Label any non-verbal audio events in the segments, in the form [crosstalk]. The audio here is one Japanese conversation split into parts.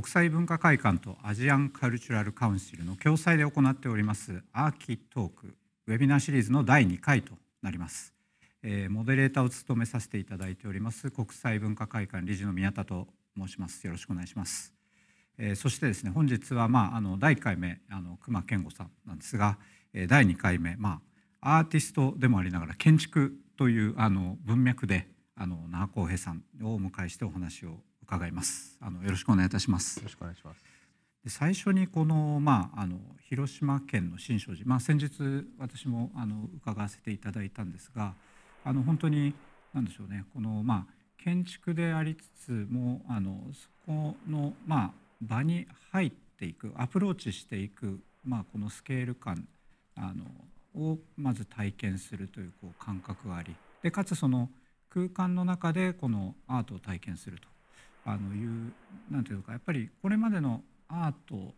国際文化会館とアジアンカルチュラルカウンシルの共催で行っておりますアーキトークウェビナーシリーズの第2回となります、えー、モデレーターを務めさせていただいております国際文化会館理事の宮田と申しますよろしくお願いします、えー、そしてですね本日はまああの第1回目あの熊健吾さんなんですが、えー、第2回目まあアーティストでもありながら建築というあの文脈であの那覇浩平さんをお迎えしてお話を伺います。あのよろしくお願いいたします。よろしくお願いします。で最初にこの,、まあ、あの広島県の新勝寺、まあ、先日私もあの伺わせていただいたんですがあの本当に何でしょうねこの、まあ、建築でありつつもあのそこの、まあ、場に入っていくアプローチしていく、まあ、このスケール感あのをまず体験するというこう感覚がありでかつその空間の中でこのアートを体験するとあのいうんていうかやっぱりこれまでのアート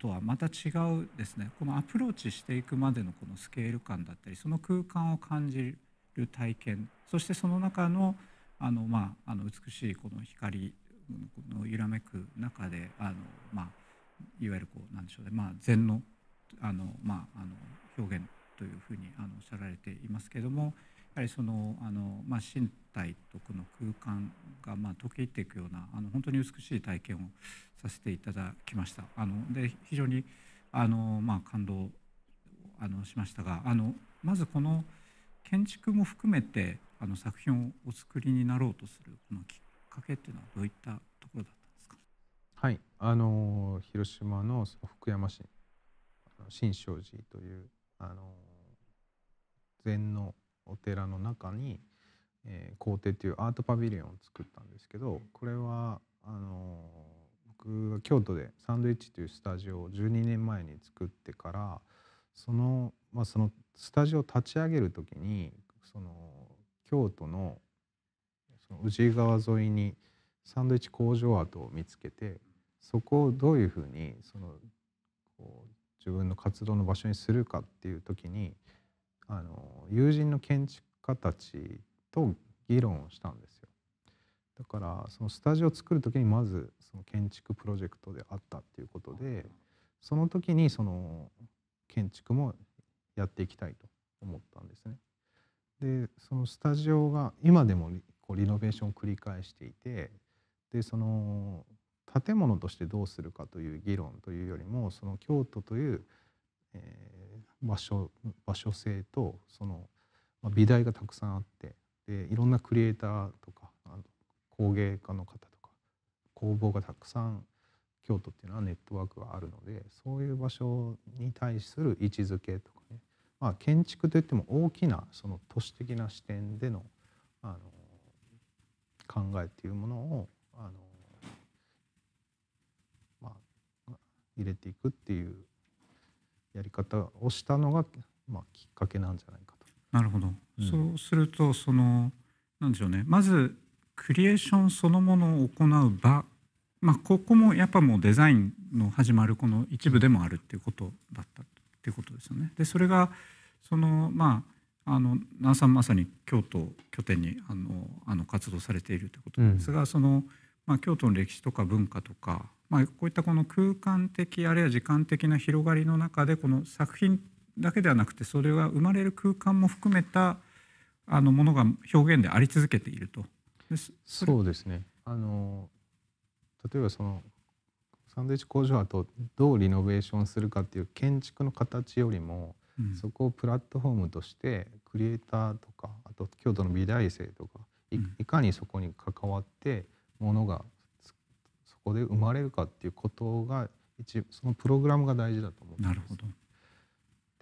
とはまた違うですねこのアプローチしていくまでのこのスケール感だったりその空間を感じる体験そしてその中のあの,、まあ、あの美しいこの光の揺らめく中であの、まあ、いわゆるこうなんでしょうね、まあ、禅のあの、まあ、あの表現というふうにあのおっしゃられていますけどもやはりそのあの、まあ、神体とこの空間がまあ溶け入っていくようなあの本当に美しい体験をさせていただきましたあので非常にあの、まあ、感動あのしましたがあのまずこの建築も含めてあの作品をお作りになろうとするこのきっかけっていうのはどういったところだったんですかはいあの広島のその福山市新勝寺というあの禅のお寺の中にえー、皇帝っていうアートパビリオンを作ったんですけどこれはあの僕が京都でサンドイッチというスタジオを12年前に作ってからその,、まあ、そのスタジオを立ち上げる時にその京都のその宇治川沿いにサンドイッチ工場跡を見つけてそこをどういうふうにそのこう自分の活動の場所にするかっていう時にあの友人の建築家たちと議論をしたんですよ。だからそのスタジオを作る時にまずその建築プロジェクトであったっていうことでその時にその建築もやっていきたいと思ったんですね。でそのスタジオが今でもこうリノベーションを繰り返していてでその建物としてどうするかという議論というよりもその京都という、えー、場所場所性とその、まあ、美大がたくさんあってでいろんなクリエイターとかあの工芸家の方とか工房がたくさん京都っていうのはネットワークがあるのでそういう場所に対する位置づけとかね、まあ、建築といっても大きなその都市的な視点でのあの考えっていうものをあの、まあ、入れていくっていうやり方をしたのが、まあ、きっかけなんじゃないかなるほど、うん、そうするとそのなんでしょうねまずクリエーションそのものを行う場、まあ、ここもやっぱもうデザインの始まるこの一部でもあるっていうことだったっていうことですよね。でそれがそのまああの奈さんまさに京都拠点にあのあの活動されているということですが、うん、そのまあ、京都の歴史とか文化とか、まあ、こういったこの空間的あるいは時間的な広がりの中でこの作品だけではなくてそれは生まれる空間も含めたあのものが表現であり続けていると。そうですねあの例えばそのサンドイッチ工場跡どうリノベーションするかっていう建築の形よりも、うん、そこをプラットフォームとしてクリエイターとかあと京都の美大生とかいうん、いかにそこに関わってものがそこで生まれるかっていうことが一そのプログラムが大事だと思ってます。なるほど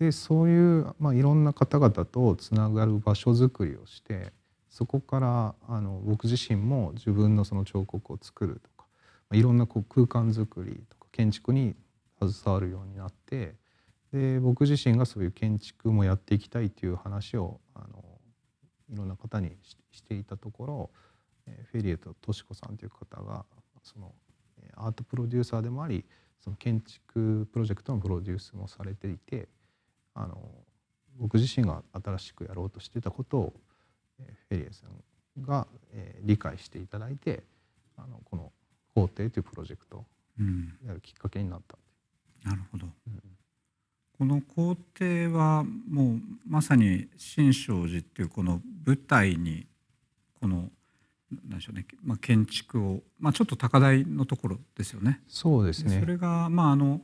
でそういう、まあ、いろんな方々とつながる場所づくりをしてそこからあの僕自身も自分のその彫刻を作るとか、まあ、いろんなこう空間づくりとか建築に携わるようになってで僕自身がそういう建築もやっていきたいという話をあのいろんな方にしていたところフェリエとトシコさんという方がそのアートプロデューサーでもありその建築プロジェクトのプロデュースもされていてあの僕自身が新しくやろうとしてたことを、えフェリエさんが、え理解していただいてあのこの「皇帝」というプロジェクトをやるきっかけになった、うん、なるほど、うん、この皇帝はもうまさに新勝寺っていうこの舞台にこのなんでしょうね、まあ、建築を、まあ、ちょっと高台のところですよね。そうですねそれが、まあ、あの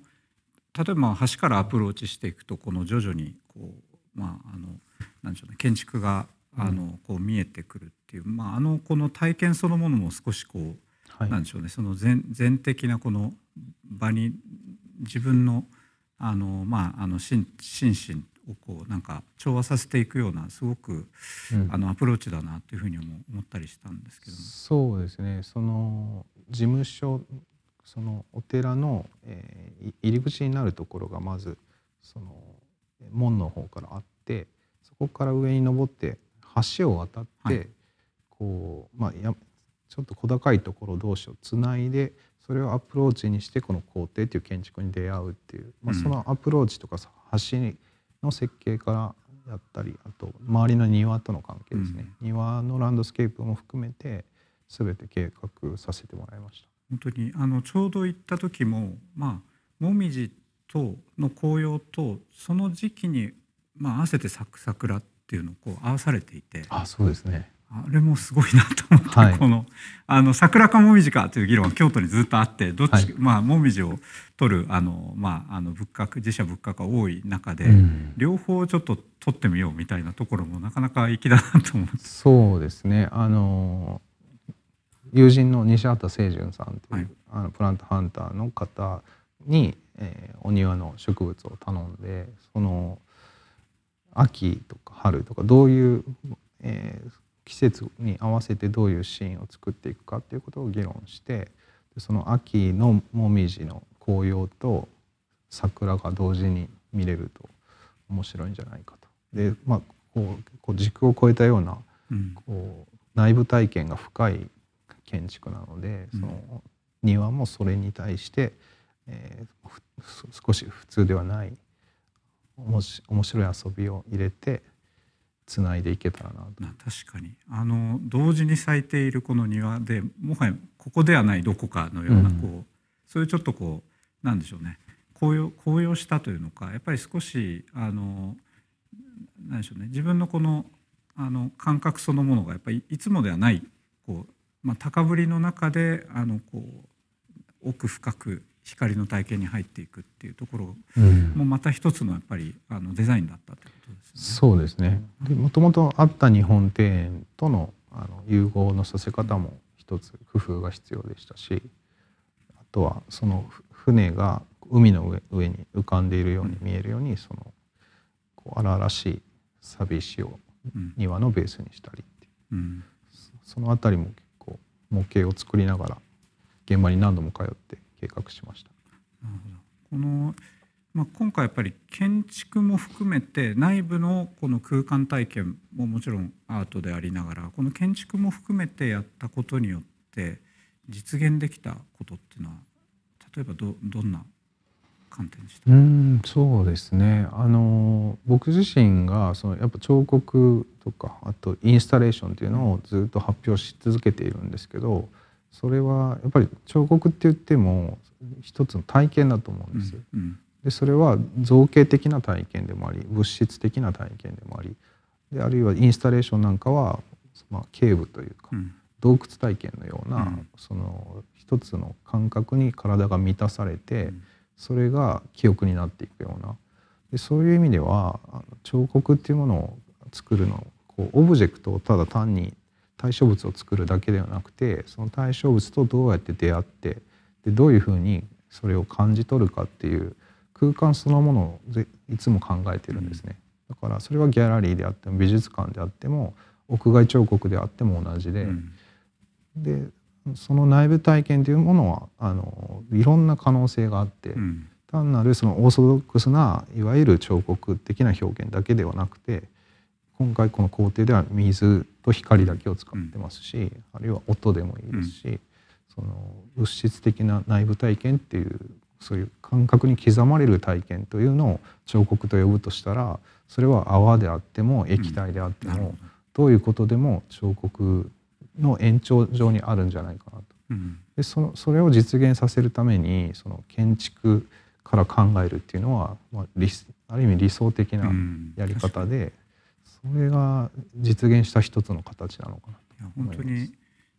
例えば橋からアプローチしていくとこの徐々にこうまああのなんでしょうね建築があのこう見えてくるっていう、まあ、あのこの体験そのものも少しこう、はい、なんでしょうねその全全的なこの場に自分のあのまああの心心身をこうなんか調和させていくようなすごく、うん、あのアプローチだなというふうにも思ったりしたんですけどそうですねその事務所そのお寺の、えー、入り口になるところがまずその門の方からあってそこから上に登って橋を渡って、はい、こうまあやちょっと小高いところ同士をつないでそれをアプローチにしてこの皇帝という建築に出会うっていう、まあ、そのアプローチとか橋の設計からやったりあと周りの庭との関係ですね、うん、庭のランドスケープも含めて全て計画させてもらいました。本当にあのちょうど行った時もまあもみじとの紅葉とその時期に、まあ、合わせて咲く桜っていうのをこう合わされていてあそうですねあれもすごいなと思って、はい、このあの桜かもみじかという議論は京都にずっとあってどっち、はい、まあ、もみじを取るあの、まあ、あの物価自社物価が多い中で、うん、両方ちょっと取ってみようみたいなところもなかなか粋だなと思ってそうですねあの友人の西畑清純さんっていう、はい、あのプラントハンターの方に、えー、お庭の植物を頼んでその秋とか春とかどういう、えー、季節に合わせてどういうシーンを作っていくかっていうことを議論してその秋のもみじの紅葉と桜が同時に見れると面白いんじゃないかと。でまあこうこう軸を超えたような、こう内部体験が深い建築なので、その庭もそれに対して、えー、少し普通ではない面白い遊びを入れてつないでいけたらなと。確かにあの同時に咲いているこの庭でもはやここではないどこかのような、うん、こう、そういうちょっとこうなんでしょうね高揚高揚したというのかやっぱり少しあのなんでしょうね自分のこのあの感覚そのものがやっぱりいつもではないこうまあ、高ぶりの中であのこう奥深く光の体験に入っていくっていうところもまた一つのやっぱりあのデザインだったということですね。うん、そうですねでもともとあった日本庭園とのあの融合のさせ方も一つ工夫が必要でしたしあとはその船が海の上上に浮かんでいるように見えるように、うん、そのこう荒々しい寂しいを庭のベースにしたりっていう、ん、その辺りも模型を作りながら現場に何度も通って計画しました。なるほどこのまあ、今回やっぱり建築も含めて内部のこの空間体験ももちろんアートでありながらこの建築も含めてやったことによって実現できたことっていうのは例えばどどんな観点でしたうんそうですねあの僕自身がそのやっぱ彫刻とかあとインスタレーションっていうのをずっと発表し続けているんですけどそれはやっぱり彫刻って言っても一つの体験だと思うんです。うんうん、でそれは造形的な体験でもあり物質的な体験でもありであるいはインスタレーションなんかは、まあ、頸部というか、うん、洞窟体験のような、その一つの感覚に体が満たされて。うそれが記憶になっていくようなでそういう意味ではあの彫刻っていうものを作るのこうオブジェクトをただ単に対象物を作るだけではなくてその対象物とどうやって出会ってでどういうふうにそれを感じ取るかっていう空間そのものをいつも考えてるんですね、だからそれはギャラリーであっても美術館であっても屋外彫刻であっても同じで、うん、でその内部体験というものはあのいろんな可能性があって、うん、単なるそのオーソドックスないわゆる彫刻的な表現だけではなくて今回この工程では水と光だけを使ってますし、うん、あるいは音でもいいですし、うん、その物質的な内部体験っていうそういう感覚に刻まれる体験というのを彫刻と呼ぶとしたらそれは泡であっても液体であっても、どういうことでも彫刻の延長上にあるんじゃないかなと。うん、でそのそれを実現させるためにその建築から考えるっていうのは、まあ、ある意味理想的なやり方で、うん、それが実現した一つの形なのかなと思います。本当に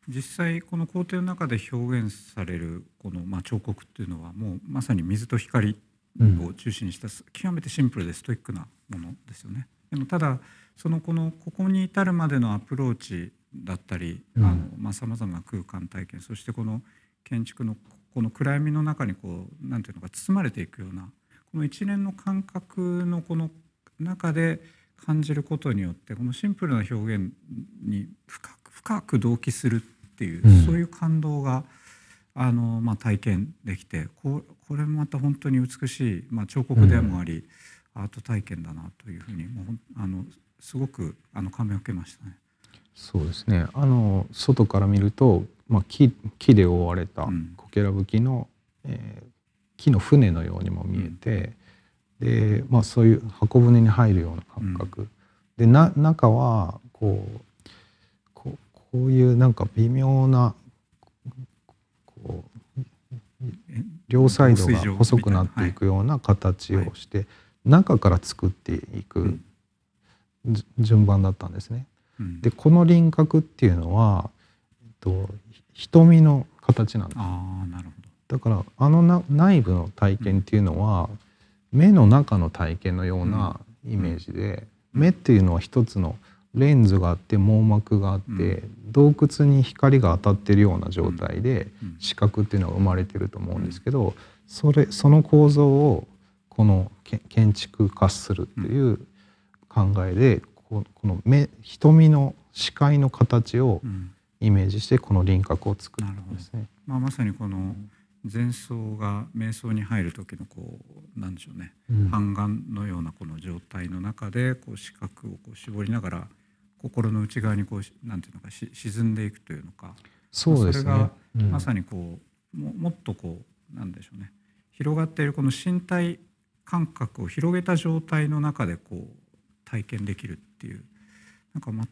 実際この工程の中で表現されるこのまあ彫刻っていうのはもうまさに水と光を中心にした極めてシンプルでストイックなものですよね。でもただそのこのここに至るまでのアプローチだったりさまざ、まな空間体験そしてこの建築のこの暗闇の中にこう何ていうのか包まれていくようなこの一連の感覚のこの中で感じることによってこのシンプルな表現に深く深く同期するっていう、うん、そういう感動があの、まあ、体験できてここれもまた本当に美しい、まあ、彫刻でもあり、うん、アート体験だなというふうにもうあのすごくあの感銘を受けましたね。そうですねあの外から見ると、まあ、木木で覆われたこけらぶきの、えー、木の船のようにも見えて、で、まあ、そういう箱舟に入るような感覚、でな中はこうこういうなんか微妙なこう両サイドが細くなっていくような形をして、中から作っていく順番だったんですね。でこの輪郭っていうのは、えっと、瞳の形なんですあなるほどだからあの内部の体験っていうのは、うん、目の中の体験のようなイメージで、目っていうのは一つのレンズがあって網膜があって、洞窟に光が当たってるような状態で、視覚っていうのが生まれてると思うんですけど、それその構造をこの建築化するっていう考えでこの目瞳の視界の形をイメージしてこの輪郭を作るんですね。まあ、まさにこの前奏が瞑想に入る時のこうなんでしょうね、半眼のようなこの状態の中でこう視覚をこう絞りながら心の内側にこうなんていうのかし沈んでいくというのかそうです、ね、それがまさにこう、ももっとこうなんでしょうね広がっているこの身体感覚を広げた状態の中でこう体験できるっていうなんか、ま、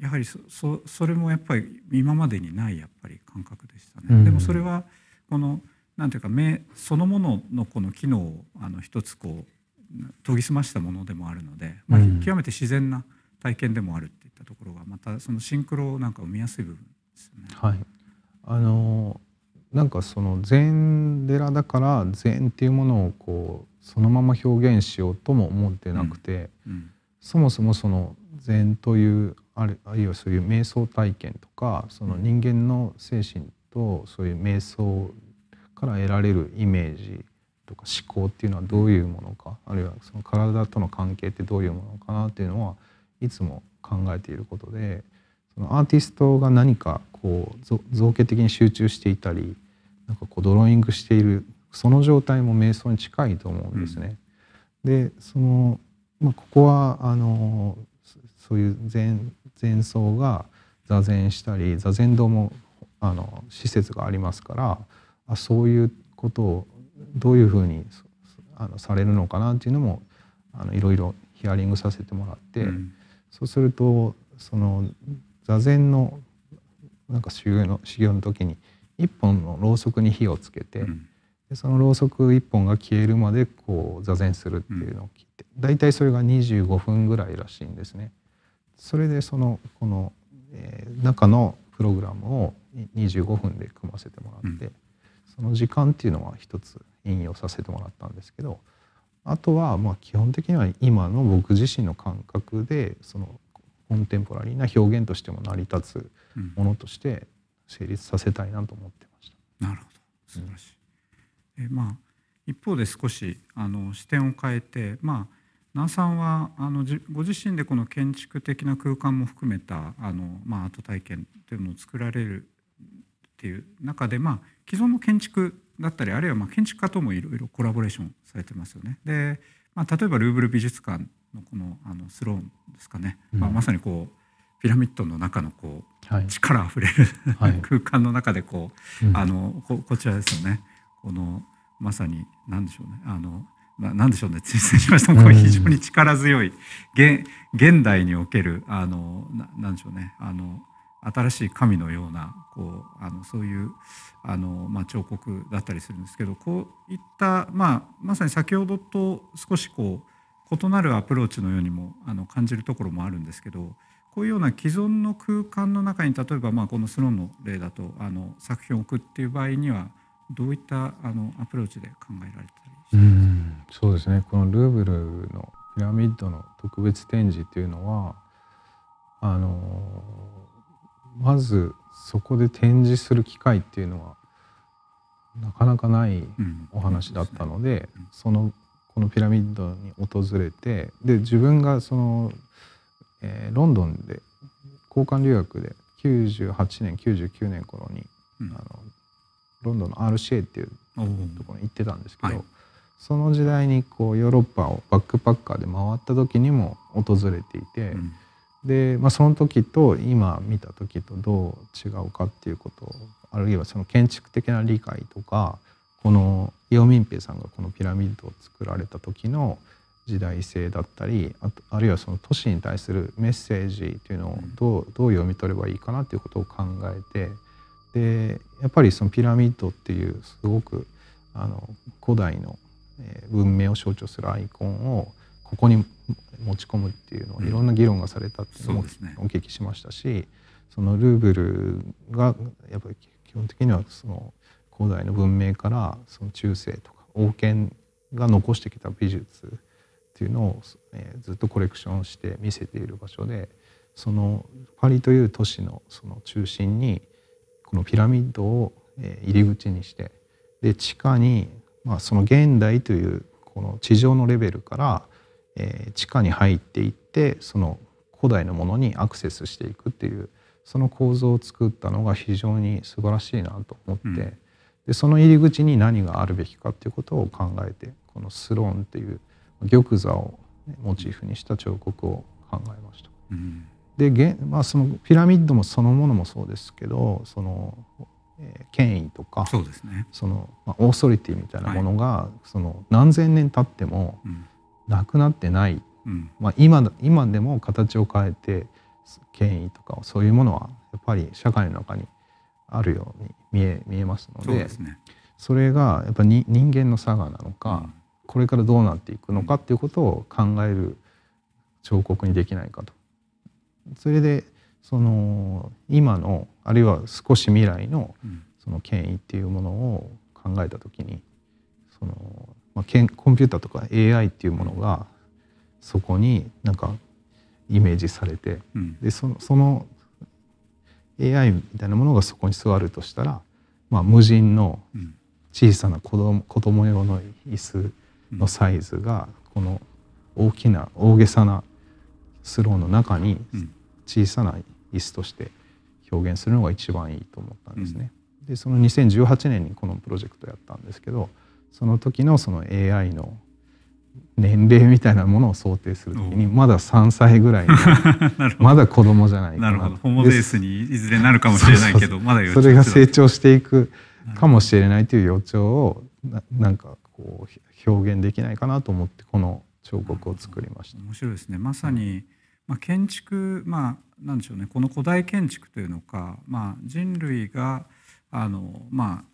やはりそそれもやっぱり今までにないやっぱり感覚でしたね。うん、でもそれはこのなんていうか目そのもののこの機能をあの一つこう研ぎ澄ましたものでもあるので、まあ、極めて自然な体験でもあるっていったところがまたそのシンクロなんか生みやすい部分ですね。はい、あのなんかその禅寺だから禅っていうものをこうそのまま表現しようとも思ってなくて、うんうんそもそもその禅というあるいはそういう瞑想体験とかその人間の精神とそういう瞑想から得られるイメージとか思考っていうのはどういうものかあるいはその体との関係ってどういうものかなっていうのはいつも考えていることでそのアーティストが何かこう造形的に集中していたりなんかこうドローイングしているその状態も瞑想に近いと思うんですね。うん、でそのまあ、ここはあのそういう前前奏が座禅したり座禅堂もあの施設がありますからあそういうことをどういうふうにあのされるのかなっていうのもあのいろいろヒアリングさせてもらって、うん、そうするとその座禅のなんか修行の修行の時に一本のろうそくに火をつけて、うん、でそのろうそく一本が消えるまでこう座禅するっていうのを聞い大体それが25分ぐらいらしいんですね。それでそのこの、え中のプログラムを25分で組ませてもらって、うん、その時間っていうのは一つ引用させてもらったんですけどあとはまあ基本的には今の僕自身の感覚でそのコンテンポラリーな表現としても成り立つものとして成立させたいなと思ってました。うん、なるほど素晴らしい、うん、えまあ、一方で少しあの視点を変えて、まあ那さんはあのご自身でこの建築的な空間も含めたあの、まあ、アート体験というのを作られるっていう中で、まあ、既存の建築だったりあるいはまあ建築家ともいろいろコラボレーションされてますよね。で、まあ、例えばルーブル美術館のこのあのスローンですかね、うん、まあ、まさにこうピラミッドの中のこう、はい、力あふれる [laughs] 空間の中でこう、あのここちらですよね。このまさに何でしょうねあの何でしょうね失礼しましたこれ非常に力強い現代におけるあの何でしょうねあの新しい神のようなこうあのそういうあの、まあ、彫刻だったりするんですけどこういった、まあ、まさに先ほどと少しこう異なるアプローチのようにもあの感じるところもあるんですけどこういうような既存の空間の中に例えば、まあ、このスローンの例だとあの作品を置くっていう場合にはどういったあのアプローチで考えられてうんそうですねこのルーブルのピラミッドの特別展示っていうのはあのまずそこで展示する機会っていうのはなかなかないお話だったのでうん、そのこのピラミッドに訪れてで自分がその、えー、ロンドンで交換留学で98年99年頃に、うん、あのロンドンの RCA っていうところに行ってたんですけど、うんはい、その時代にこうヨーロッパをバックパッカーで回った時にも訪れていて、うん、で、まあ、その時と今見た時とどう違うかっていうことあるいはその建築的な理解とかこのンペイさんがこのピラミッドを作られた時の時代性だったりあとあるいはその都市に対するメッセージというのをどうどう読み取ればいいかなということを考えてでやっぱりそのピラミッドっていうすごくあの古代の文明を象徴するアイコンをここに持ち込むっていうのはいろんな議論がされたっていうのをお聞きしましたし、うんそね、そのルーブルがやっぱり基本的にはその古代の文明からその中世とか王権が残してきた美術っていうのを、えずっとコレクションして見せている場所でそのパリという都市のその中心にこのピラミッドを入り口にしてで地下にまあ、その現代というこの地上のレベルから、えー、地下に入っていってその古代のものにアクセスしていくっていうその構造を作ったのが非常に素晴らしいなと思って、うん、でその入り口に何があるべきかっていうことを考えてこのスローンっていう玉座をモチーフにした彫刻を考えました。うん、で、まあ、そのピラミッドもそのものもそうですけどそのえ権威とかそうです、ね、その、まオーソリティみたいなものが、はい、その何千年経ってもなくなってない、うん、まあ今、今でも形を変えて権威とかそういうものはやっぱり社会の中にあるように見え見えますので、ね、それがやっぱり人間の差がなのか、うん、これからどうなっていくのかっていうことを考える彫刻にできないかと。それでその今のあるいは少し未来のその権威っていうものを考えた時にその、まあ、コンピューターとか AI っていうものがそこになんかイメージされて、でそのその AI みたいなものがそこに座るとしたら、まあ、無人の小さな子供子供用の椅子のサイズがこの大きな大げさなスローの中に小さな椅子として表現するのが一番いいと思ったんですね。うん、でその2018年にこのプロジェクトやったんですけどその時のその AI の年齢みたいなものを想定する時にまだ3歳ぐらい [laughs] まだ子供じゃないかななるほどホモベースにいずれなるかもしれないけどまだそれが成長していくかもしれないという予兆をななんかこう表現できないかなと思ってこの彫刻を作りました面白いですねまさに、うんまあ、建築、まあ、なんでしょうねこの古代建築というのか、まあ、人類があの、まあ、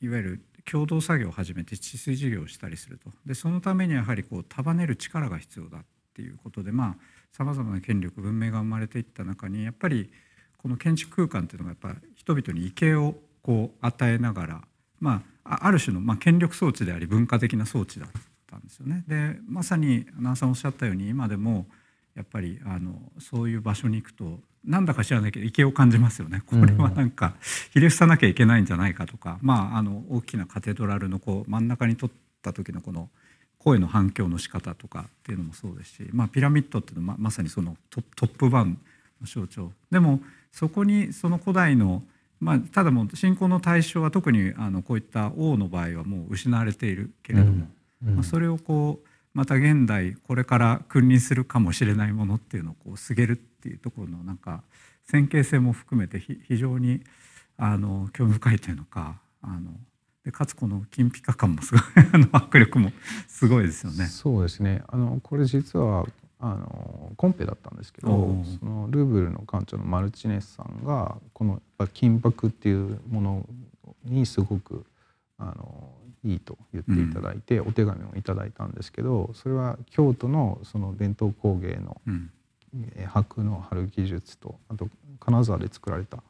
いわゆる共同作業を始めて治水事業をしたりするとでそのためにやはりこう束ねる力が必要だっていうことでさまざ、まな権力文明が生まれていった中にやっぱりこの建築空間っていうのがやっぱ人々に畏敬をこう与えながら、まあ、ある種のまあ権力装置であり文化的な装置だったんですよね。でまさに那さんおっしゃったように今でもやっぱりあのそういう場所に行くとなんだか知らないけど池を感じますよねこれはなんかひれ伏さなきゃいけないんじゃないかとか、まあ、あの大きなカテドラルのこう真ん中に撮った時のこの声の反響の仕方とかっていうのもそうですし、まあ、ピラミッドっていうのはまさにそのトップバンの象徴でもそこにその古代の、まあ、ただもう信仰の対象は特にあのこういった王の場合はもう失われているけれども、うんうん、まあ、それをこうまた現代これから君臨するかもしれないものっていうのをこうすげるっていうところのなんか線形性も含めて非常にあの興味深いというのかあのでかつこの金ピカ感もすごいあの迫力もすごいですよね。そうですねあのこれ実はあのコンペだったんですけどそのルーブルの館長のマルチネスさんがこのやっぱ金箔っていうものにすごくあのいいと言っていただいて、お手紙をいただいたんですけどそれは京都のその伝統工芸の箔の貼る技術とあと金沢で作られた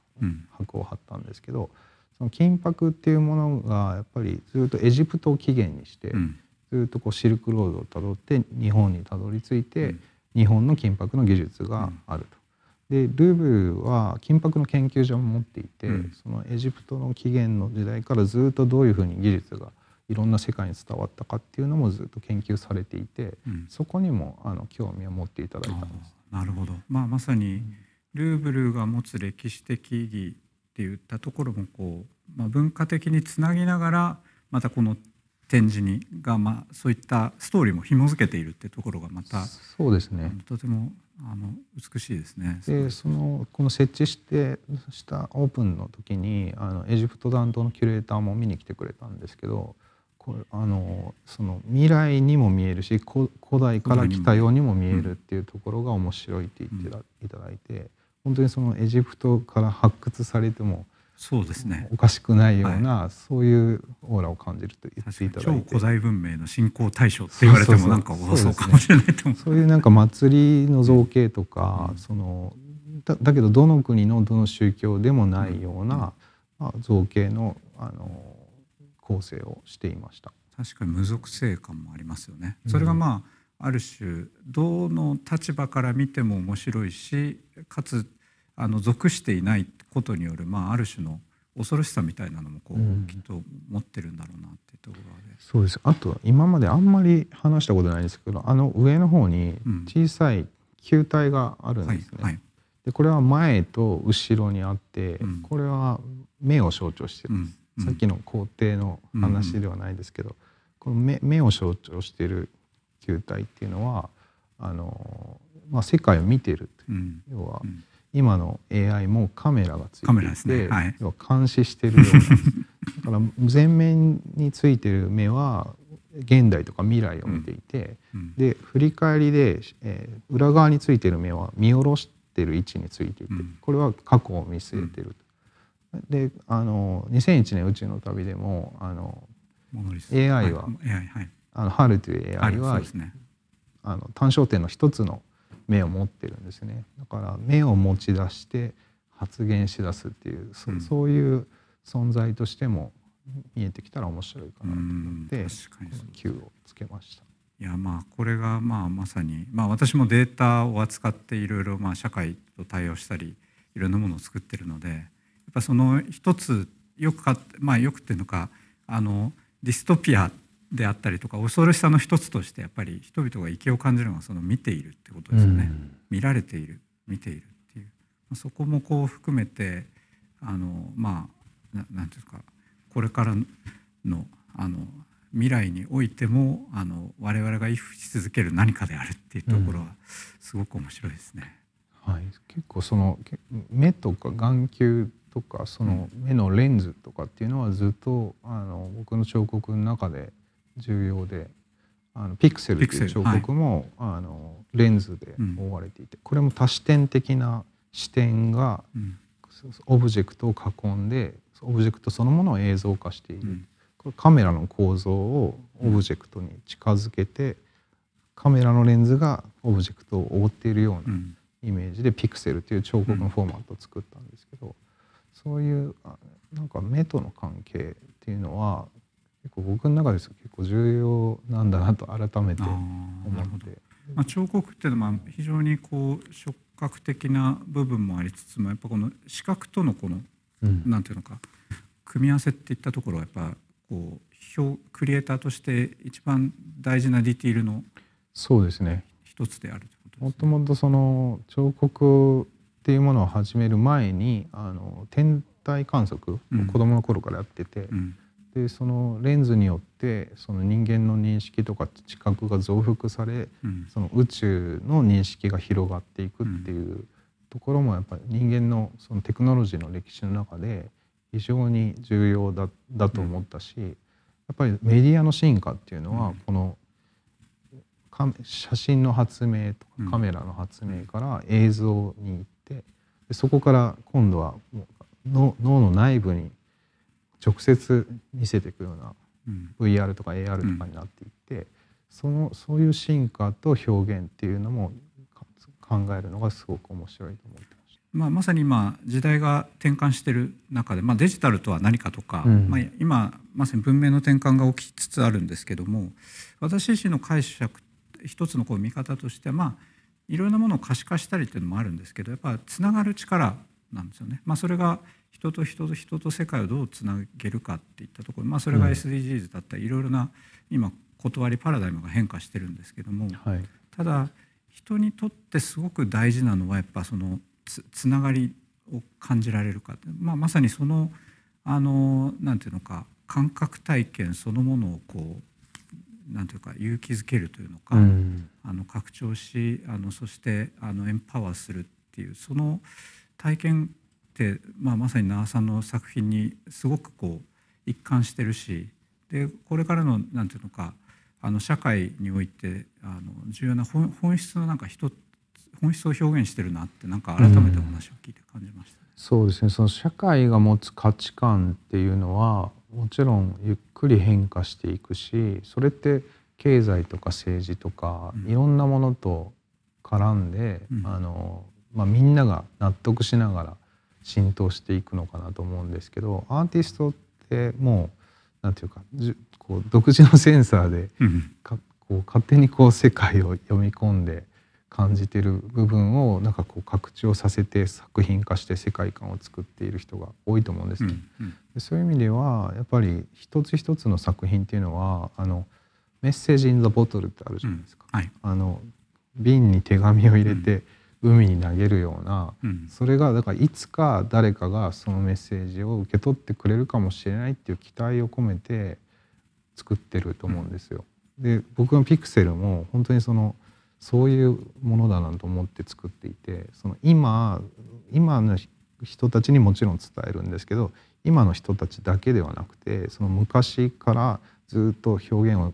箔を貼ったんですけど、その金箔っていうものがやっぱりずっとエジプトを起源にして、ずっとこうシルクロードをたどって日本にたどり着いて、日本の金箔の技術があると。でルーブルは金箔の研究所も持っていて、うん、そのエジプトの起源の時代からずっとどういうふうに技術がいろんな世界に伝わったかっていうのもずっと研究されていて、うん、そこにもあの興味を持っていただいたんです。なるほど、まあ、まさにルーブルが持つ歴史的意義って言ったところもこう、まあ、文化的につなぎながらまたこの展示にが、まあ、そういったストーリーも紐付けているってところがまたそうですねとてもあの美しいですね。でそのこの設置してしたオープンの時にあのエジプト担当のキュレーターも見に来てくれたんですけどこれあのその未来にも見えるし古代から来たようにも見えるっていうところが面白いって言っていただいて、本当にそのエジプトから発掘されてもそうですねおかしくないような、はい、そういうオーラを感じると言っていただいて古代文明の信仰対象って言われてもなんかおそうかもしれないと思うそう、いうなんか祭りの造形とか、うん、そのだだけどどの国のどの宗教でもないような、うん、まあ、造形のあの構成をしていました確かに無属性感もありますよね、それがまあ、ある種どの立場から見ても面白いしかつあの属していないことによる、まあ、ある種の恐ろしさみたいなのもこう、うん、きっと持ってるんだろうなっていうところでそうですあと今まであんまり話したことないんですけどあの上の方に小さい球体があるんですね。うんはいはい、でこれは前と後ろにあって、これは目を象徴してるんです。さっきの皇帝の話ではないですけど、この目目を象徴している球体っていうのはあの、まあ、世界を見てるという、要は、今の AI もカメラがついていて、カメラですねはい、要は監視してるような [laughs] だから前面についてる目は現代とか未来を見ていて、うん、で振り返りで、えー、裏側についてる目は見下ろしてる位置についていて、これは過去を見据えてる、と。であの2001年宇宙の旅でもあの AI は、はいはい、あの h a という AI は、ね、あの単焦点の一つの目を持ってるんですねだから目を持ち出して発言しだすっていう、うん、そういう存在としても見えてきたら面白いかなと思って Q をつけました。いやまあこれがまあまさに、まあ、私もデータを扱っていろいろまあ社会と対応したりいろんなものを作ってるのでぱその一つよくか、まあ、よくっていうのかあのディストピアであったりとか恐ろしさの一つとしてやっぱり人々が息を感じるのはその見ているってことですよね、うん、見られている見ているっていうそこもこう含めてあのまあ何て言うんですかこれからのあの未来においてもあの我々が意識し続ける何かであるっていうところはすごく面白いですね。うん、はい、結構その目とか眼球とかその目のレンズとかっていうのはずっとあの僕の彫刻の中で重要であのピクセルっていう彫刻も、あのレンズで覆われていて、これも多視点的な視点が、オブジェクトを囲んでオブジェクトそのものを映像化している、これカメラの構造をオブジェクトに近づけてカメラのレンズがオブジェクトを覆っているようなイメージでピクセルという彫刻のフォーマットを作ったんそういうなんか目との関係っていうのは結構僕の中です結構重要なんだなと改めて思って。まあ、彫刻っていうのは非常にこう触覚的な部分もありつつもやっぱこの視覚とのこの、うん、なんていうのか組み合わせっていったところはやっぱこう表クリエイターとして一番大事なディティールのそうですね一つであるといことですね。もともとその彫刻っていうものを始める前にあの天体観測を子供の頃からやってて、うん、でそのレンズによってその人間の認識とか知覚が増幅され、うん、その宇宙の認識が広がっていくっていうところもやっぱり人間のそのテクノロジーの歴史の中で非常に重要だだと思ったし、やっぱりメディアの進化っていうのはこの写真の発明とかカメラの発明から映像に行っってでそこから今度は脳の内部に直接見せていくような VR とか AR とかになっていって、うん、そのそういう進化と表現っていうのも考えるのがすごく面白いと思ってました。まあ、まさに今時代が転換してる中で、まあ、デジタルとは何かとか、うん、まあ、今まさに文明の転換が起きつつあるんですけども私自身の解釈一つのこう見方としてはまあいろんなものを可視化したりっていうのもあるんですけどやっぱつながる力なんですよね。まあ、それが人と人と人と世界をどうつなげるかっていったところ、まあ、それが SDGs だったりいろいろな今断りパラダイムが変化してるんですけども、はい、ただ人にとってすごく大事なのはやっぱそのつつながりを感じられるか、まあ、まさにそのあのなんていうのか感覚体験そのものをこうなんていうか勇気づけるというのか、うん、あの拡張しあのそしてあのエンパワーするっていうその体験って、まあ、まさに那覇さんの作品にすごくこう一貫してるしでこれからのなんていうのかあの社会においてあの重要な本本質のなんか人本質を表現してるなってなんか改めてお話を聞いて感じました、ねうん、そうですねその社会が持つ価値観っていうのはもちろんゆっくり変化していくしそれって経済とか政治とか、いろんなものと絡んで、うん、あのまあ、みんなが納得しながら浸透していくのかなと思うんですけどアーティストってもう何て言うかじこう独自のセンサーで、うん、こう勝手にこう世界を読み込んで感じてる部分をなんかこう拡張させて作品化して世界観を作っている人が多いと思うんですけうんうん、そういう意味ではやっぱり一つ一つの作品っていうのはあのメッセージ・イン・ザ・ボトルってあるじゃないですか、うんはい、あの瓶に手紙を入れて海に投げるような、うん、それがだからいつか誰かがそのメッセージを受け取ってくれるかもしれないっていう期待を込めて作ってると思うんですよ。うん、で僕のピクセルも本当にそのそういうものだなと思って作っていてその今今の人たちにもちろん伝えるんですけど今の人たちだけではなくてその昔からずっと表現を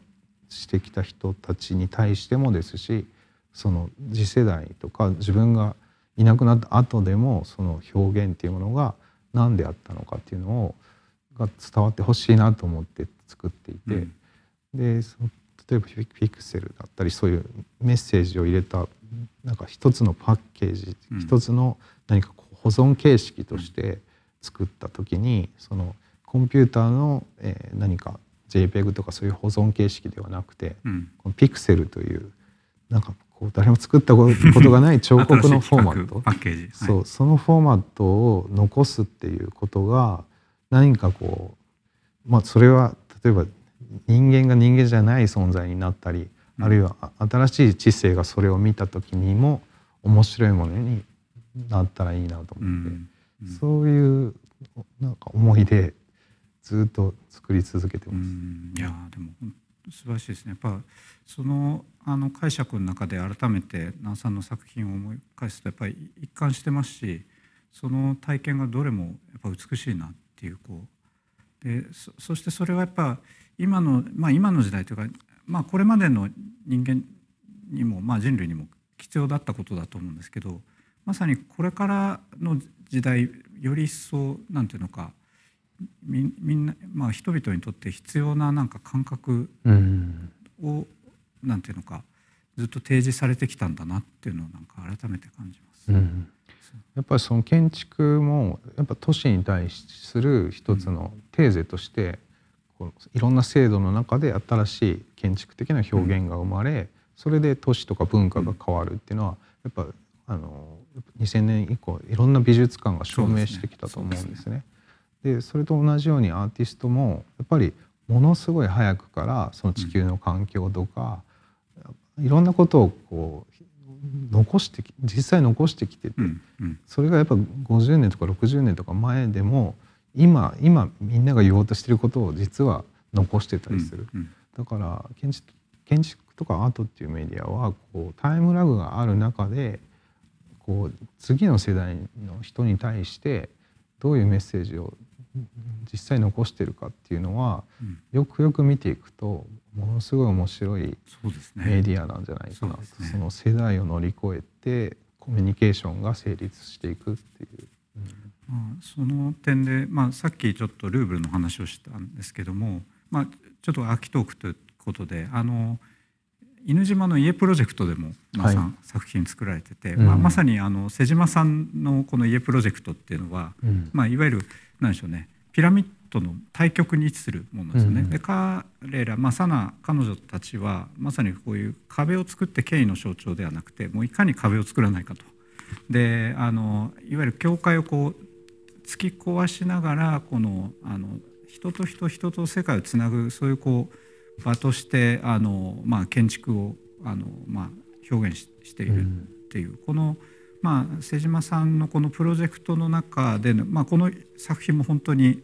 してきた人たちに対してもですしその次世代とか自分がいなくなった後でもその表現っていうものが何であったのかっていうのをが伝わってほしいなと思って作っていて、うん、で例えばピクセルだったりそういうメッセージを入れたなんか一つのパッケージ、一つの何か保存形式として作った時に、そのコンピューターの、え何か JPEG とかそういう保存形式ではなくて、このピクセルというなんかこう誰も作ったことがない [laughs] 彫刻のフォーマットパッケージ、そうそのフォーマットを残すっていうことが何かこうまあそれは例えば人間が人間じゃない存在になったり、あるいは新しい知性がそれを見た時にも面白いものになったらいいなと思って、そういうなんか思いでずっと作り続けてます。いやでも素晴らしいですねやっぱそのあの解釈の中で改めて南さんの作品を思い返すとやっぱり一貫してますしその体験がどれもやっぱ美しいなっていうこうでそしてそれはやっぱ今の,、まあ、今の時代というか、まあ、これまでの人間にも、まあ、人類にも必要だったことだと思うんですけどまさにこれからの時代より一層なんていうのかみみんな、まあ、人々にとって必要ななんか感覚を、うん、なんていうのかずっと提示されてきたんだなっていうのをなんか改めて感じます。うん、やっぱりその建築もやっぱ都市に対する一つのテーゼとして、うん、いろんな制度の中で新しい建築的な表現が生まれ、うん、それで都市とか文化が変わるっていうのはやっぱあの2000年以降いろんな美術館が証明してきたと思うんですね。で、ね、それと同じようにアーティストもやっぱりものすごい早くからその地球の環境とか、いろんなことをこう残して実際残してきてて、うんうん、それがやっぱ50年とか60年とか前でも今今みんなが言おうとしてることを実は残してたりする、うんうん、だから建築建築とかアートっていうメディアはこうタイムラグがある中でこう次の世代の人に対してどういうメッセージを実際残してるかっていうのは、よくよく見ていくとものすごい面白いメディアなんじゃないかなそ、ねね、その世代を乗り越えてコミュニケーションが成立していくっていう。うん、その点で、まあ、さっきちょっとルーブルの話をしたんですけども、まあ、ちょっと秋トークということであの犬島の家プロジェクトでも、まあ、はい、作品作られてて、うん、まあ、まさにあの瀬島さんのこの家プロジェクトっていうのは、うん、まあ、いわゆるなんでしょうねピラミッドの対極に位置するものですよね。うんで彼ら、まあ、サナ彼女たちはまさにこういう壁を作って権威の象徴ではなくてもういかに壁を作らないかと。であのいわゆる教会をこう突き壊しながらこのあの人と人人と世界をつなぐそういうこう場としてあの、まあ、建築をあの、まあ、表現しているっていう、うん、この。まあ、瀬島さんのこのプロジェクトの中で、まあ、この作品も本当に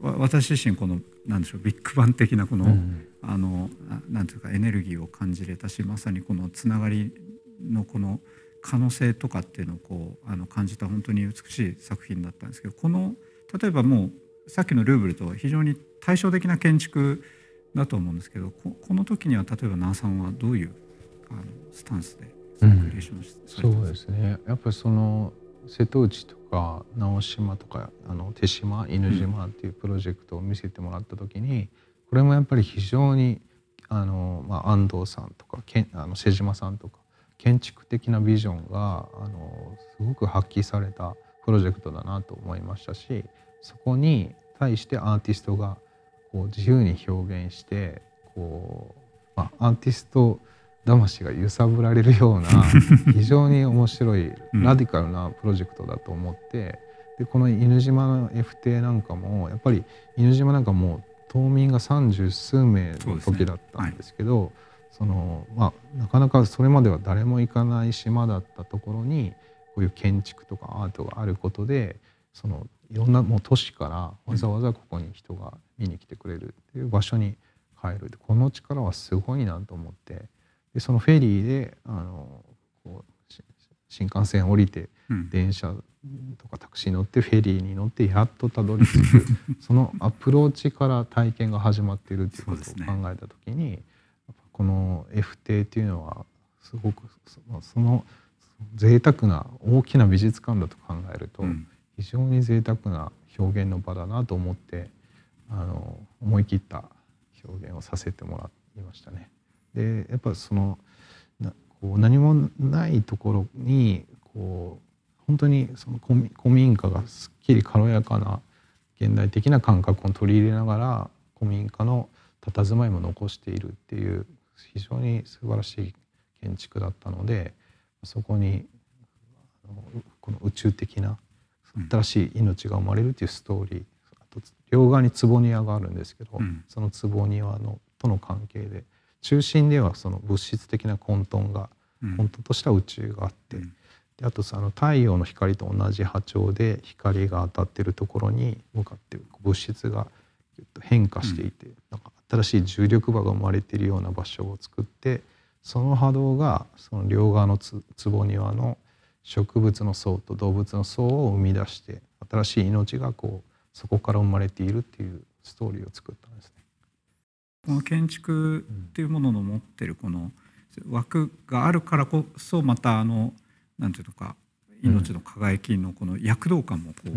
私自身このなんでしょうビッグバン的なこの、うん、あのなんていうかエネルギーを感じれたしまさにこのつながりのこの可能性とかっていうのをこうあの感じた本当に美しい作品だったんですけどこの例えばもうさっきのルーブルとは非常に対照的な建築だと思うんですけどこの時には例えば那さんはどういうあのスタンスでうん、そうですねやっぱりその瀬戸内とか直島とかあの手島犬島っていうプロジェクトを見せてもらった時に、これもやっぱり非常にあの、まあ、安藤さんとかけんあの瀬島さんとか建築的なビジョンがあのすごく発揮されたプロジェクトだなと思いましたしそこに対してアーティストがこう自由に表現してこう、まあ、アーティスト魂が揺さぶられるような [laughs] 非常に面白いラディカルなプロジェクトだと思って、でこの犬島の FT なんかもやっぱり犬島なんかもう島民が三十数名の時だったんですけどその、まあ、なかなかそれまでは誰も行かない島だったところにこういう建築とかアートがあることでそのいろんなもう都市からわざわざここに人が見に来てくれるっていう場所に変えるこの力はすごいなと思って。でそのフェリーであのこう新幹線降りて、電車とかタクシー乗ってフェリーに乗ってやっとたどり着く [laughs] そのアプローチから体験が始まってるっていうことを考えた時に、ね、この F 邸っていうのはすごくそのその贅沢な大きな美術館だと考えると、非常に贅沢な表現の場だなと思ってあの思い切った表現をさせてもらいましたね。でやっぱそのこう何もないところにこう本当にその古民家がすっきり軽やかな現代的な感覚を取り入れながら古民家の佇まいも残しているっていう非常に素晴らしい建築だったのでそこにこの宇宙的な新しい命が生まれるっていうストーリー、うん、あと両側に坪庭があるんですけど、うん、その坪庭のとの関係で中心ではその物質的な混沌が、混沌とした宇宙があって、うん、であとその太陽の光と同じ波長で光が当たってるところに向かって物質が変化していて、うん、なんか新しい重力場が生まれているような場所を作ってその波動がその両側の坪庭の植物の層と動物の層を生み出して新しい命がこうそこから生まれているっていうストーリーを作ったんですこの建築っていうものの持ってるこの枠があるからこそまたあの何て言うのか命の輝きのこの躍動感もこう、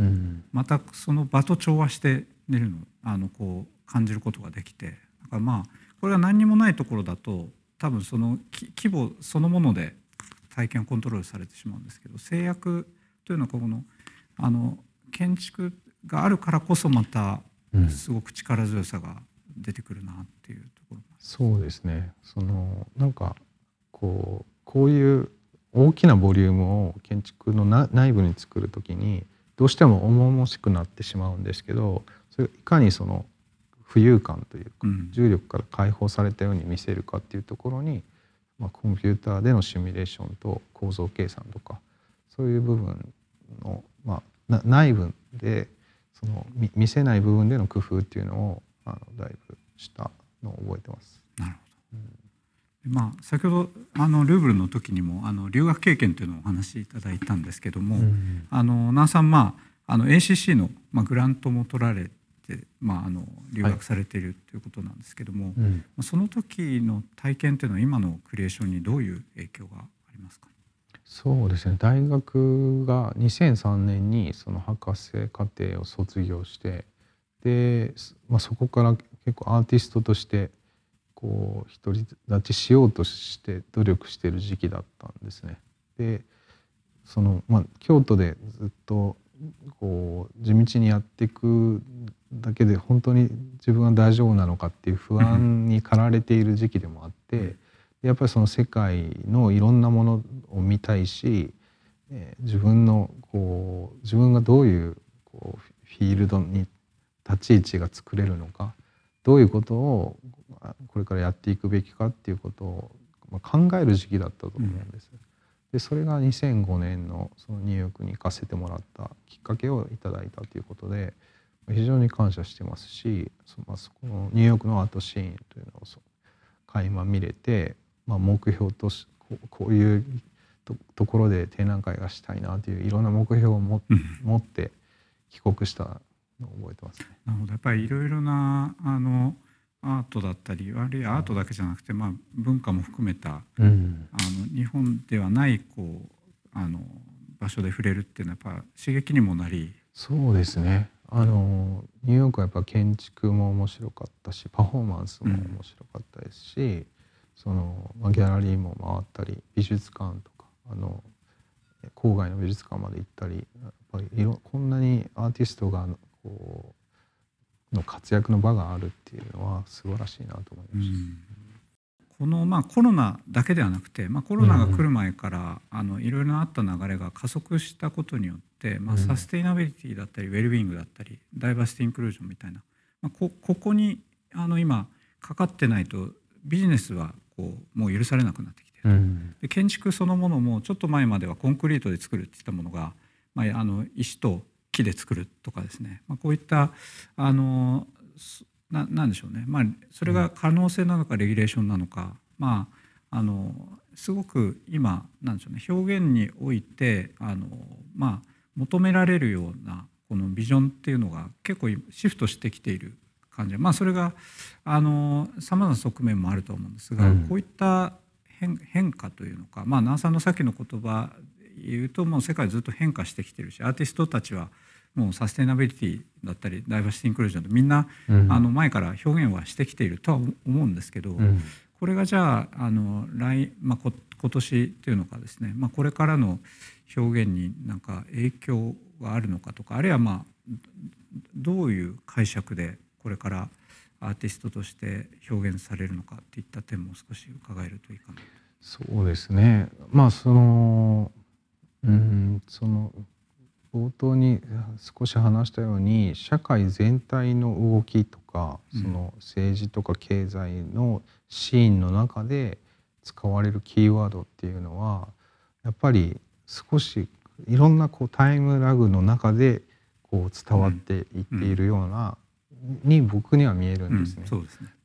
またその場と調和して寝るのあのこう感じることができてだからまあこれが何にもないところだと多分その規模そのもので体験をコントロールされてしまうんですけど制約というのはこのあの建築があるからこそまたすごく力強さが出てくるなっていうところそうですねそのなんかこうこういう大きなボリュームを建築の内部に作る時にどうしても重々しくなってしまうんですけどそれいかにその浮遊感というか、重力から解放されたように見せるかっていうところに、まあ、コンピューターでのシミュレーションと構造計算とかそういう部分の、まあ、内部でその見せない部分での工夫っていうのをあのだいぶしたのを覚えてます。なるほど、うん、まあ、先ほどあのルーブルの時にもあの留学経験というのをお話しいただいたんですけども、うん、あの那さん、まあ、あの ACC の、まあ、グラントも取られて、まあ、あの留学されているということなんですけども、はいうん、その時の体験というのは今のクリエーションにどういう影響がありますかそうですね大学が2003年にその博士課程を卒業してで、まあ、そこから結構アーティストとしてこう独り立ちしようとして努力してる時期だったんですね。でその、まあ、京都でずっとこう地道にやっていくだけで本当に自分は大丈夫なのかっていう不安に駆られている時期でもあってやっぱりその世界のいろんなものを見たいし、え自分のこう自分がどういうこうフィールドに立ち位置が作れるのかどういうことをこれからやっていくべきかっていうことを考える時期だったと思うんです。でそれが2005年のそのニューヨークに行かせてもらったきっかけをいただいたということで非常に感謝してますしそ,、まあ、そこのニューヨークのアートシーンというのを垣間見れて、まあ、目標としこういうところで展覧会がしたいなといういろんな目標を持って帰国した覚えてますね。なるほどやっぱりいろいろなあのアートだったりあるいはアートだけじゃなくて、まあ、文化も含めた、うん、あの日本ではないこうあの場所で触れるっていうのはやっぱ刺激にもなりそうですねあのニューヨークはやっぱ建築も面白かったしパフォーマンスも面白かったですし、うん、そのまあ、ギャラリーも回ったり美術館とかあの郊外の美術館まで行ったりやっぱりいろこんなにアーティストがこうの活躍の場があるっていうのは素晴らしいなと思いました。うんこのまあコロナだけではなくて、まあ、コロナが来る前からいろいろあった流れが加速したことによって、まあ、サステイナビリティだったりウェルビーイングだったりダイバーシティインクルージョンみたいな、まあ、こここにあの今かかってないとビジネスはこうもう許されなくなってきてる、で建築そのものもちょっと前まではコンクリートで作るって言ったものが、まあ、あの石と木で作るとかですね、まあ、こういったあのななんでしょうね、まあ、それが可能性なのかレギュレーションなのか、まあ、あのすごく今なんでしょうね表現においてあの、まあ、求められるようなこのビジョンっていうのが結構シフトしてきている感じまあそれがさまざまな側面もあると思うんですが、うん、こういった変化というのかまあ南さんのさっきの言葉言うともう世界ずっと変化してきてるしアーティストたちはもうサステナビリティだったりダイバーシティインクルージョンってみんな、うん、あの前から表現はしてきているとは思うんですけど、うん、これがじゃああの来、まあ、こ今年というのかですね、まあ、これからの表現になんか影響があるのかとかあるいはまあどういう解釈でこれからアーティストとして表現されるのかっていった点も少し伺えるといいかなそうですねまあそのうんその冒頭に少し話したように社会全体の動きとか、その政治とか経済のシーンの中で使われるキーワードっていうのはやっぱり少しいろんなこうタイムラグの中でこう伝わっていっているような、に僕には見えるんですね。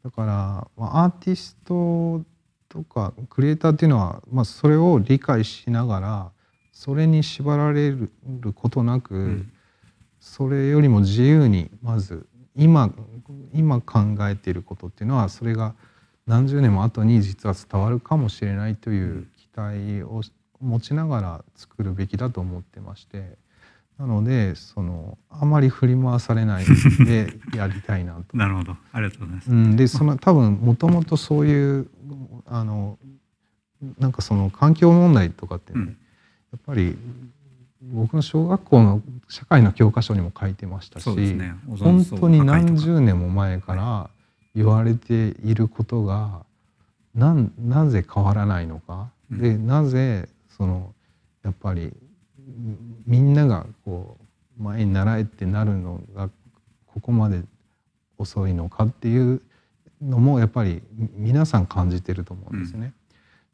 だから、まアーティストとかクリエイターっていうのは、まあ、それを理解しながらそれに縛られることなく、うん、それよりも自由にまず今今考えていることっていうのはそれが何十年も後に実は伝わるかもしれないという期待を持ちながら作るべきだと思ってましてなのでそのあまり振り回されないで [laughs] やりたいなと。なるほどありがとうございます。うん、でその多分もともとそういうあのなんかその環境問題とかって、ね、っぱり僕の小学校の社会の教科書にも書いてましたし、ね、本当に何十年も前から言われていることがななぜ変わらないのか、うん、でなぜそのやっぱりみんながこう前に習えってなるのがここまで遅いのかっていうのもやっぱり皆さん感じてると思うんですね。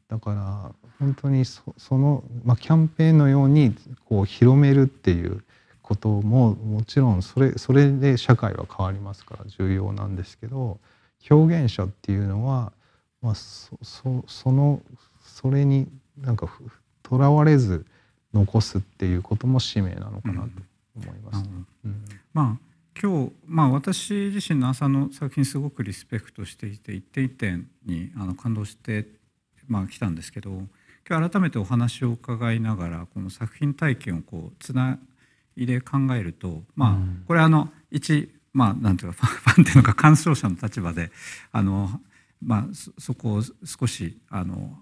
だから本当にそその、まあ、キャンペーンのようにこう広めるっていうことももちろんそれそれで社会は変わりますから重要なんですけど表現者っていうのは、まあ、そそそのそれになんかとらわれず残すっていうことも使命なのかなと思います、ねうんうん、まあ今日、まあ、私自身の朝の作品すごくリスペクトしていて一点一点にあの感動してまあ、来たんですけど今日改めてお話を伺いながらこの作品体験をこうつないで考えると、まあ、これあの一、まあ、なんていうか [laughs] ファンっていうのか鑑賞者の立場であの、まあ、そこを少しあの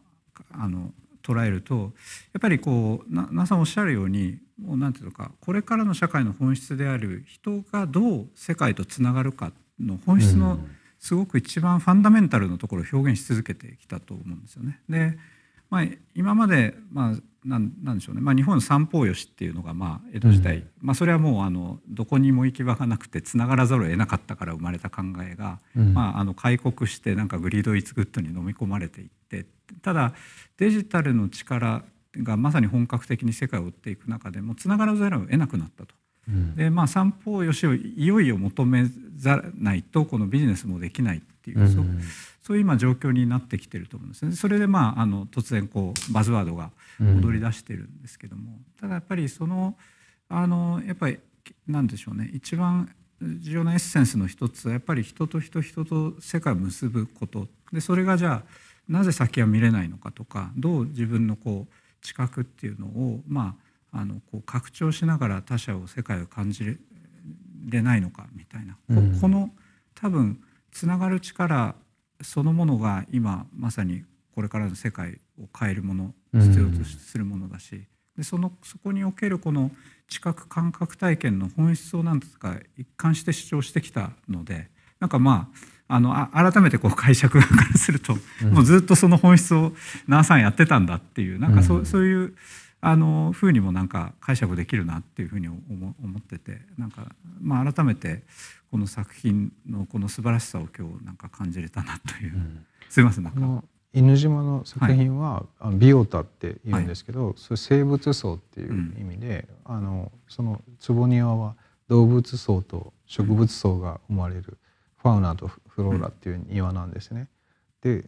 あの捉えるとやっぱりこう那さんおっしゃるようにもうなんていうのかこれからの社会の本質である人がどう世界とつながるかの本質の、うんすごく一番ファンダメンタルのところを表現し続けてきたと思うんですよね。で、まあ、今まで、まあ、なんなんでしょうね、まあ、日本三方よしっていうのがまあ江戸時代、うん、まあ、それはもうあのどこにも行き場がなくてつながらざるを得なかったから生まれた考えが、うん、まあ、あの開国してなんかグリード・イズ・グッドに飲み込まれていってただデジタルの力がまさに本格的に世界を追っていく中でもつながらざるを得なくなったと。うん、でまあ三方よしをいよいよ求めざないとこのビジネスもできないっていう、うん、そういう今状況になってきてると思うんですね。それでまああの突然こうバズワードが踊り出してるんですけども、ただやっぱりそのあのやっぱりなんでしょうね一番重要なエッセンスの一つはやっぱり人と人人と世界を結ぶことでそれがじゃあなぜ先は見れないのかとかどう自分のこう知覚っていうのをまああのこう拡張しながら他者を世界を感じでないのかみたいな、うん、この多分つながる力そのものが今まさにこれからの世界を変えるもの必要とするものだし、うん、でそのそこにおけるこの知覚感覚体験の本質を何とか一貫して主張してきたのでなんかまああのあ改めてこう解釈からすると、うん、もうずっとその本質をナーさんやってたんだっていうなんかそ,、うそういう。あのうにもなんか解釈できるなっていうふうに思っててなんか、まあ、改めてこの作品のこの素晴らしさを今日なんか感じれたなという、うん、すいませんなんか。犬島の作品は、はい、ビオタって言うんですけど、はい、それ生物層っていう意味で、うん、あのその坪庭は動物層と植物層が生まれる、ファウナとフローラっていう庭なんですね。うん、で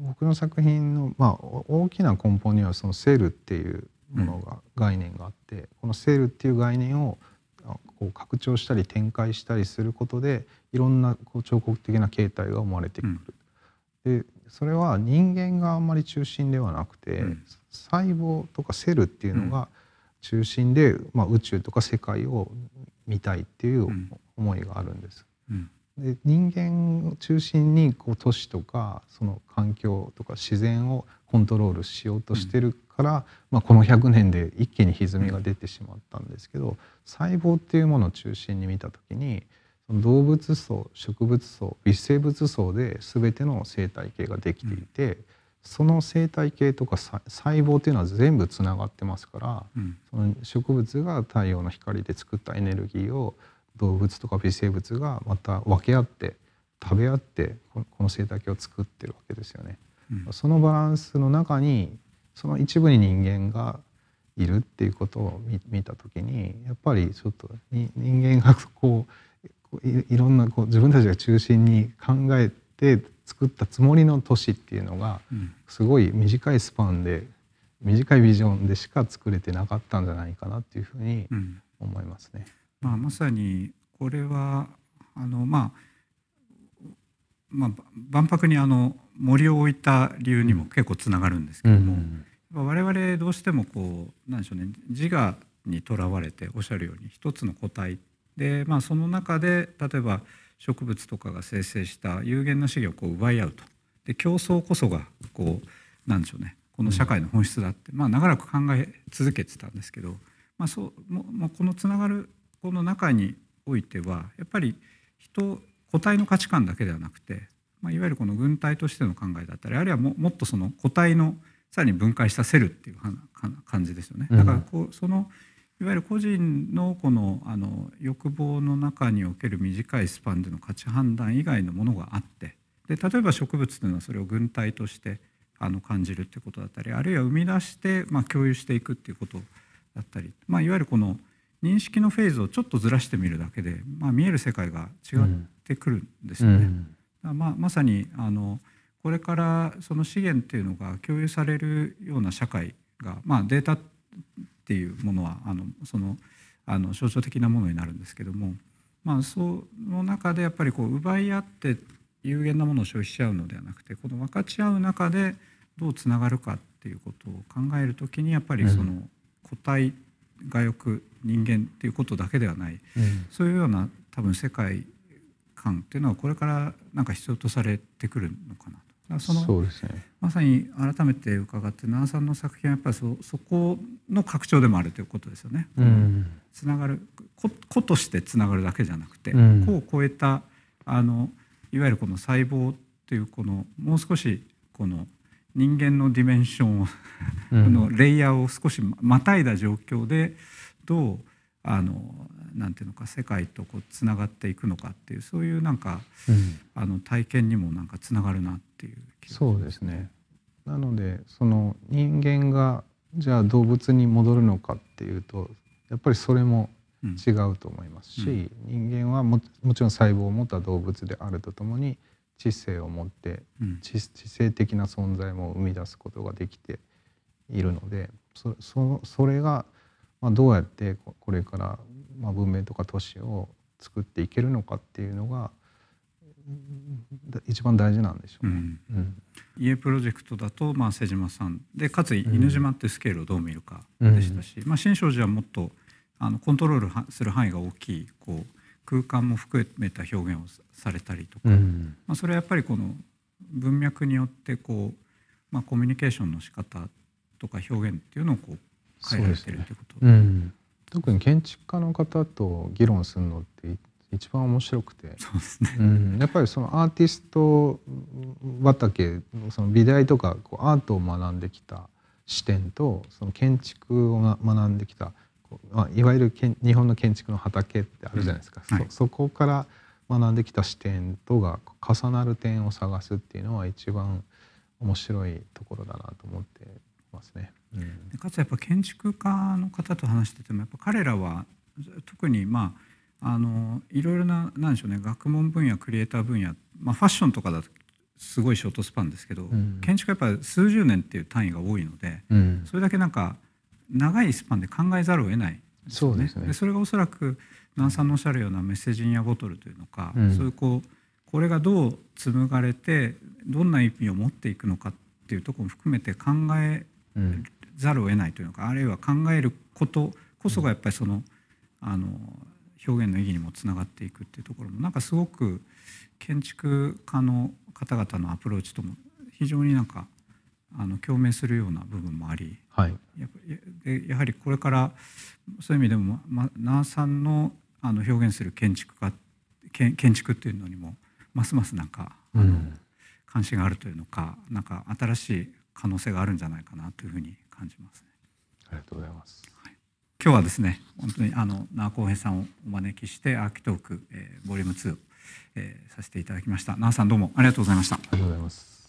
僕の作品の、まあ、大きな根本にはそのセルっていうものが、概念があってこのセールっていう概念をこう拡張したり展開したりすることでいろんなこう彫刻的な形態が生まれてくる。でそれは人間があんまり中心ではなくて、細胞とかセルっていうのが中心で、まあ、宇宙とか世界を見たいっていう思いがあるんです。うんで人間を中心にこう都市とかその環境とか自然をコントロールしようとしてるから、うん、まあ、この100年で一気に歪みが出てしまったんですけど細胞っていうものを中心に見た時に動物層植物層微生物層で全ての生態系ができていて、うん、その生態系とか細胞っていうのは全部つながってますから、うん、その植物が太陽の光で作ったエネルギーを動物とか微生物がまた分け合って食べ合ってこの生態系を作ってるわけですよね。うん、そのバランスの中にその一部に人間がいるっていうことを見た時にやっぱりちょっと人間がこういろんなこう自分たちが中心に考えて作ったつもりの都市っていうのがすごい短いスパンで短いビジョンでしか作れてなかったんじゃないかなっていうふうに思いますね。うんまあ、まさにこれはあの、まあ、まあ万博にあの森を置いた理由にも結構つながるんですけども、うん、我々どうしてもこうなんでしょうね自我にとらわれておっしゃるように一つの個体で、まあ、その中で例えば植物とかが生成した有限な資源をこう奪い合うとで競争こそがこうなんでしょうねこの社会の本質だって、まあ、長らく考え続けてたんですけど、まあ、そうももうこのつながるこの中においてはやっぱり人個体の価値観だけではなくて、まあ、いわゆるこの軍隊としての考えだったりあるいはもっとその個体のさらに分解させるっていう感じですよね。だからこう、そのいわゆる個人のこのあの欲望の中における短いスパンでの価値判断以外のものがあってで例えば植物というのはそれを軍隊としてあの感じるってことだったりあるいは生み出して、まあ、共有していくっていうことだったり、まあ、いわゆるこの認識のフェーズをちょっとずらしてみるだけで、まあ、見える世界が違ってくるんですよね。うん、まあ、まさにあのこれからその資源っていうのが共有されるような社会が、まあ、データっていうものはあのそのあの象徴的なものになるんですけども、まあ、その中でやっぱりこう奪い合って有限なものを消費し合うのではなくてこの分かち合う中でどうつながるかっていうことを考えるときにやっぱりその個体、が欲人間っていうことだけではない、うん、そういうような多分世界観っていうのはこれからなんか必要とされてくるのかなと。その、ね、まさに改めて伺って奈良さんの作品はやっぱりそそこの拡張でもあるということですよね。うん、つながる個としてつながるだけじゃなくて、うん、個を超えたあのいわゆるこの細胞っていうこのもう少しこの人間のディメンションを、[laughs] のレイヤーを少しまたいだ状況でどうあのなんていうのか世界とこうつながっていくのかっていうそういうなんか、うん、あの体験にもなんかつながるなっていう気そうですね。なのでその人間がじゃあ動物に戻るのかっていうとやっぱりそれも違うと思いますし、うんうん、人間はもちろん細胞を持った動物であるとともに知性を持って、知性的な存在も生み出すことができているのでそそそれがまあ、どうやってこれからまあ文明とか都市を作っていけるのかっていうのが一番大事なんでしょうね。うん、家プロジェクトだと、まあ、瀬島さんでかつ犬島ってスケールをどう見るかでしたし、うん、まあ、新勝寺はもっとあのコントロールする範囲が大きいこう空間も含めた表現をされたりとか、うん、まあ、それはやっぱりこの文脈によってこう、まあ、コミュニケーションの仕方とか表現っていうのをこうされてるってこと、ねうん、特に建築家の方と議論するのって一番面白くてそうですね、うん、やっぱりそのアーティスト畑その美大とかこうアートを学んできた視点とその建築を学んできたまあ、いわゆるけん日本の建築の畑ってあるじゃないですか、うんはい、そこから学んできた視点とが重なる点を探すっていうのは一番面白いところだなと思ってますね。うん、かつやっぱ建築家の方と話しててもやっぱ彼らは特にまああのいろいろな何でしょうね学問分野クリエイター分野、まあ、ファッションとかだとすごいショートスパンですけど、うん、建築はやっぱ数十年っていう単位が多いので、うん、それだけなんか長いスパンで考えざるを得ない、ね、そうですねでそれがおそらく南さんのおっしゃるようなメッセージニアボトルというのか、うん、そういうこうこれがどう紡がれてどんな意味を持っていくのかっていうところも含めて考えざるを得ないというのか、あるいは考えることこそがやっぱりその,、あの表現の意義にもつながっていくっていうところもなんかすごく建築家の方々のアプローチとも非常になんかあの共鳴するような部分もあり、はい、やでやはりこれからそういう意味でも、ま、那覇さんのあの表現する建築家建築っていうのにもますますなんかあの、うん、関心があるというのかなんか新しい可能性があるんじゃないかなというふうに感じますね。ありがとうございます。はい、今日はですね、本当にあの那康平さんをお招きしてアーキトーク、えー、ボリューム2えー、させていただきました。那さんどうもありがとうございました。ありがとうございます。